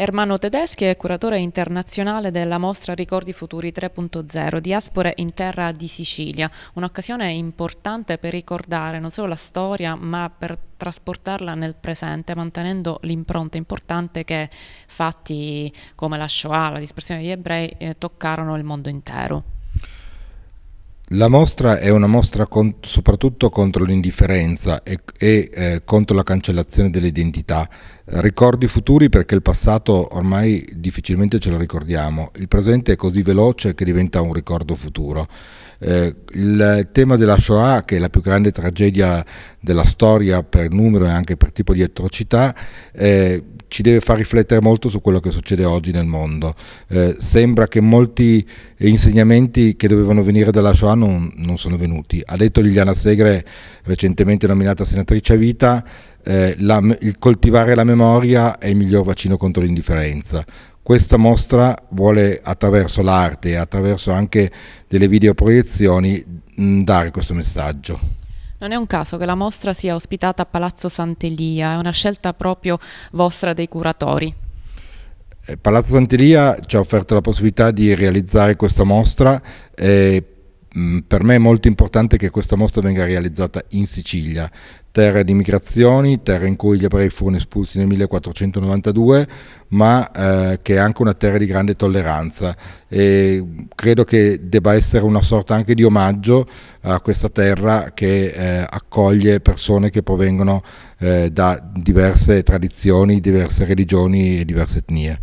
Ermano Tedeschi è curatore internazionale della mostra Ricordi Futuri 3.0, Diaspore in Terra di Sicilia, un'occasione importante per ricordare non solo la storia ma per trasportarla nel presente mantenendo l'impronta importante che fatti come la Shoah, la dispersione degli ebrei eh, toccarono il mondo intero. La mostra è una mostra con, soprattutto contro l'indifferenza e, e eh, contro la cancellazione dell'identità. Ricordi futuri perché il passato ormai difficilmente ce lo ricordiamo, il presente è così veloce che diventa un ricordo futuro. Eh, il tema della Shoah, che è la più grande tragedia della storia per numero e anche per tipo di atrocità, eh, ci deve far riflettere molto su quello che succede oggi nel mondo. Eh, sembra che molti insegnamenti che dovevano venire dalla Shoah non, non sono venuti. Ha detto Liliana Segre, recentemente nominata senatrice a vita, eh, la, il coltivare la memoria è il miglior vaccino contro l'indifferenza. Questa mostra vuole attraverso l'arte e attraverso anche delle videoproiezioni mm, dare questo messaggio. Non è un caso che la mostra sia ospitata a Palazzo Sant'Elia, è una scelta proprio vostra dei curatori. Eh, Palazzo Sant'Elia ci ha offerto la possibilità di realizzare questa mostra eh, Mm, per me è molto importante che questa mostra venga realizzata in Sicilia, terra di migrazioni, terra in cui gli ebrei furono espulsi nel 1492, ma eh, che è anche una terra di grande tolleranza. E credo che debba essere una sorta anche di omaggio a questa terra che eh, accoglie persone che provengono eh, da diverse tradizioni, diverse religioni e diverse etnie.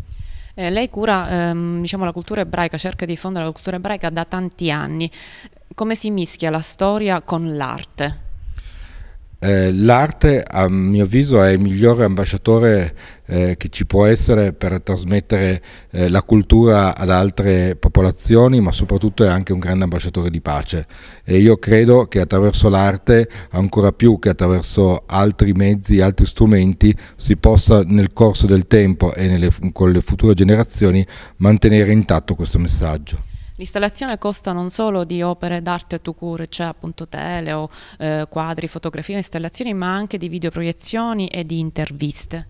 Eh, lei cura ehm, diciamo, la cultura ebraica, cerca di diffondere la cultura ebraica da tanti anni. Come si mischia la storia con l'arte? eh, l'arte a mio avviso è il migliore ambasciatore eh, che ci può essere per trasmettere eh, la cultura ad altre popolazioni ma soprattutto è anche un grande ambasciatore di pace e io credo che attraverso l'arte ancora più che attraverso altri mezzi, altri strumenti si possa nel corso del tempo e nelle, con le future generazioni mantenere intatto questo messaggio. L'installazione costa non solo di opere d'arte to cure, cioè appunto tele o eh, quadri, fotografie, installazioni, ma anche di videoproiezioni e di interviste.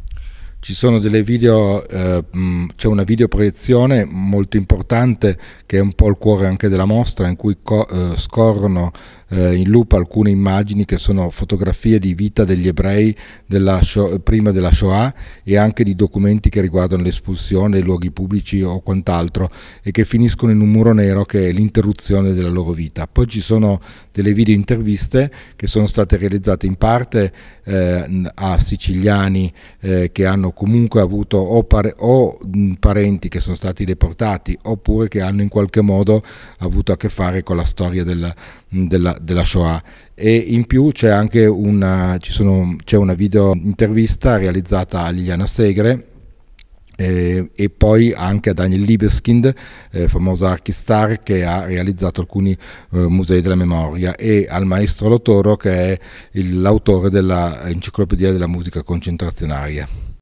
Ci sono delle video, eh, c'è una videoproiezione molto importante che è un po' il cuore anche della mostra in cui eh, scorrono eh, in loop alcune immagini che sono fotografie di vita degli ebrei della prima della Shoah e anche di documenti che riguardano l'espulsione, i luoghi pubblici o quant'altro e che finiscono in un muro nero che è l'interruzione della loro vita. Poi ci sono delle video interviste che sono state realizzate in parte eh, a siciliani eh, che hanno hanno comunque avuto o, pare, o, parenti che sono stati deportati oppure che hanno in qualche modo avuto a che fare con la storia della, della, della Shoah. E in più c'è anche una, sono, una video intervista realizzata a Liliana Segre eh, e poi anche a Daniel Libeskind, eh, famoso archistar che ha realizzato alcuni eh, musei della memoria, e al maestro Lotoro che è l'autore dell'enciclopedia della musica concentrazionaria.